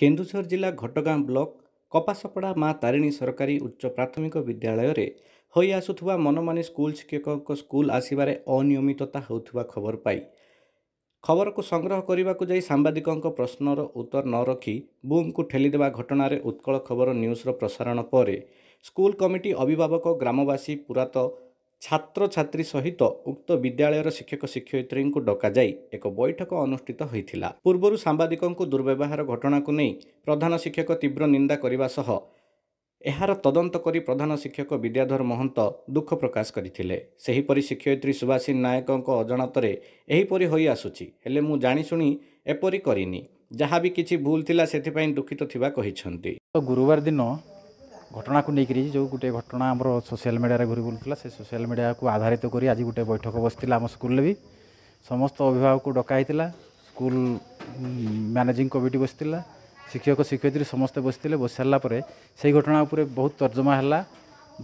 କେନ୍ଦୁଝର ଜିଲ୍ଲା ଘଟଗାଁ ବ୍ଲକ କପାସପଡ଼ା ମା ତାରିଣୀ ସରକାରୀ ଉଚ୍ଚ ପ୍ରାଥମିକ ବିଦ୍ୟାଳୟରେ ହୋଇ ଆସୁଥିବା ମନମାନି ସ୍କୁଲ ଶିକ୍ଷକଙ୍କ ସ୍କୁଲ ଆସିବାରେ ଅନିୟମିତତା ହେଉଥିବା ଖବର ପାଇ ଖବରକୁ ସଂଗ୍ରହ କରିବାକୁ ଯାଇ ସାମ୍ବାଦିକଙ୍କ ପ୍ରଶ୍ନର ଉତ୍ତର ନ ରଖି ବୁମ୍କୁ ଠେଲିଦେବା ଘଟଣାରେ ଉତ୍କଳ ଖବର ନ୍ୟୁଜ୍ର ପ୍ରସାରଣ ପରେ ସ୍କୁଲ କମିଟି ଅଭିଭାବକ ଗ୍ରାମବାସୀ ପୁରାତ ଛାତ୍ରଛାତ୍ରୀ ସହିତ ଉକ୍ତ ବିଦ୍ୟାଳୟର ଶିକ୍ଷକ ଶିକ୍ଷୟିତ୍ରୀଙ୍କୁ ଡକାଯାଇ ଏକ ବୈଠକ ଅନୁଷ୍ଠିତ ହୋଇଥିଲା ପୂର୍ବରୁ ସାମ୍ବାଦିକଙ୍କୁ ଦୁର୍ବ୍ୟବହାର ଘଟଣାକୁ ନେଇ ପ୍ରଧାନ ଶିକ୍ଷକ ତୀବ୍ର ନିନ୍ଦା କରିବା ସହ ଏହାର ତଦନ୍ତ କରି ପ୍ରଧାନ ଶିକ୍ଷକ ବିଦ୍ୟାଧର ମହନ୍ତ ଦୁଃଖ ପ୍ରକାଶ କରିଥିଲେ ସେହିପରି ଶିକ୍ଷୟିତ୍ରୀ ସୁଭାଷିନ ନାୟକଙ୍କ ଅଜାଣତରେ ଏହିପରି ହୋଇଆସୁଛି ହେଲେ ମୁଁ ଜାଣିଶୁଣି ଏପରି କରିନି ଯାହା ବି କିଛି ଭୁଲ ଥିଲା ସେଥିପାଇଁ ଦୁଃଖିତ ଥିବା କହିଛନ୍ତି ଗୁରୁବାର ଦିନ ঘটনাকে নেইকি যে গোটে ঘটনা আমার সোশিয়াল মিডিয়ায় ঘুরি বুলুলা সে সোশিয়াল মিডিয়াকে আধারিত করে আজ গোটে বৈঠক বসি আমার স্কুলে বি সমস্ত অভিভাবক ডকা হয়েছিল স্কুল ম্যানেজিং কমিটি বসি শিক্ষক শিক্ষয়িত্রী সমস্তে বসি বসি সারা সেই ঘটনা উপরে বহু তর্জমা হল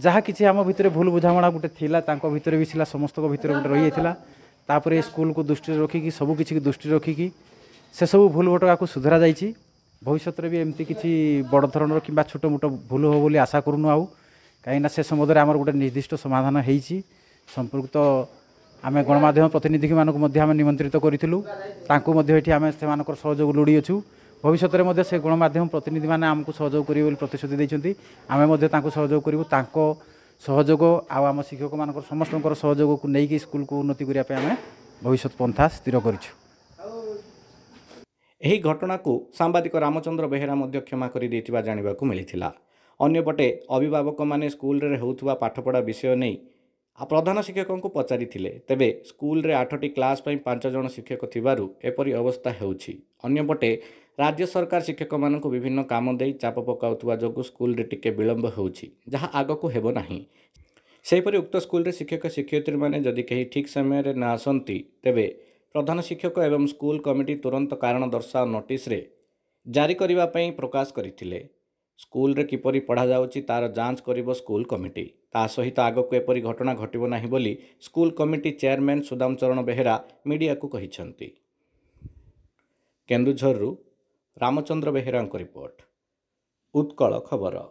যা কিছু আমার ভিতরে ভুল বুঝামা গোটে লা তাঁর ভিতরে বি সমস্ত ভিতরে গোটে রয়ে যাই তাপরে স্কুল দৃষ্টি রক্ষি সবু কিছু দৃষ্টি রক্ষি সেসব ভুল ভটকাকে সুধরা যাই ভবিষ্যতরে ବି ଏମିତି କିଛି ବଡ଼ ଧରଣର କିମ୍ବା ଛୋଟ ମୋଟ ଭୁଲ ହେବ ବୋଲି ଆଶା କରୁନୁ ଆଉ କାହିଁକିନା ସେ ସମ୍ବନ୍ଧରେ ଆମର ଗୋଟେ ନିର୍ଦ୍ଦିଷ୍ଟ ସମାଧାନ ହେଇଛି ସମ୍ପୃକ୍ତ ଆମେ ଗଣମାଧ୍ୟମ ପ୍ରତିନିଧିମାନଙ୍କୁ ମଧ୍ୟ ଆମେ ନିମନ୍ତ୍ରିତ କରିଥିଲୁ ତାଙ୍କୁ ମଧ୍ୟ ଏଠି ଆମେ ସେମାନଙ୍କର ସହଯୋଗ ଲୋଡ଼ିଅଛୁ ଭବିଷ୍ୟତରେ ମଧ୍ୟ ସେ ଗଣମାଧ୍ୟମ ପ୍ରତିନିଧିମାନେ ଆମକୁ ସହଯୋଗ କରିବେ ବୋଲି ପ୍ରତିଶ୍ରୁତି ଦେଇଛନ୍ତି ଆମେ ମଧ୍ୟ ତାଙ୍କୁ ସହଯୋଗ କରିବୁ ତାଙ୍କ ସହଯୋଗ ଆଉ ଆମ ଶିକ୍ଷକମାନଙ୍କର ସମସ୍ତଙ୍କର ସହଯୋଗକୁ ନେଇକି ସ୍କୁଲକୁ ଉନ୍ନତି କରିବା ପାଇଁ ଆମେ ଭବିଷ୍ୟତ ପନ୍ଥା ସ୍ଥିର କରିଛୁ ଏହି ଘଟଣାକୁ ସାମ୍ବାଦିକ ରାମଚନ୍ଦ୍ର ବେହେରା ମଧ୍ୟ କ୍ଷମା କରିଦେଇଥିବା ଜାଣିବାକୁ ମିଳିଥିଲା ଅନ୍ୟପଟେ ଅଭିଭାବକମାନେ ସ୍କୁଲରେ ହେଉଥିବା ପାଠପଢ଼ା ବିଷୟ ନେଇ ପ୍ରଧାନ ଶିକ୍ଷକଙ୍କୁ ପଚାରିଥିଲେ ତେବେ ସ୍କୁଲରେ ଆଠଟି କ୍ଲାସ୍ ପାଇଁ ପାଞ୍ଚ ଜଣ ଶିକ୍ଷକ ଥିବାରୁ ଏପରି ଅବସ୍ଥା ହେଉଛି ଅନ୍ୟପଟେ ରାଜ୍ୟ ସରକାର ଶିକ୍ଷକମାନଙ୍କୁ ବିଭିନ୍ନ କାମ ଦେଇ ଚାପ ପକାଉଥିବା ଯୋଗୁଁ ସ୍କୁଲରେ ଟିକେ ବିଳମ୍ବ ହେଉଛି ଯାହା ଆଗକୁ ହେବ ନାହିଁ ସେହିପରି ଉକ୍ତ ସ୍କୁଲରେ ଶିକ୍ଷକ ଶିକ୍ଷୟିତ୍ରୀମାନେ ଯଦି କେହି ଠିକ୍ ସମୟରେ ନ ଆସନ୍ତି ତେବେ ପ୍ରଧାନ ଶିକ୍ଷକ ଏବଂ ସ୍କୁଲ କମିଟି ତୁରନ୍ତ କାରଣ ଦର୍ଶାଅ ନୋଟିସ୍ରେ ଜାରି କରିବା ପାଇଁ ପ୍ରକାଶ କରିଥିଲେ ସ୍କୁଲରେ କିପରି ପଢ଼ାଯାଉଛି ତାର ଯାଞ୍ଚ କରିବ ସ୍କୁଲ କମିଟି ତା ସହିତ ଆଗକୁ ଏପରି ଘଟଣା ଘଟିବ ନାହିଁ ବୋଲି school committee chairman Sudam Charan Behera ମିଡ଼ିଆକୁ କହିଛନ୍ତି କେନ୍ଦୁଝରରୁ ରାମଚନ୍ଦ୍ର ବେହେରାଙ୍କ ରିପୋର୍ଟ ଉତ୍କଳ ଖବର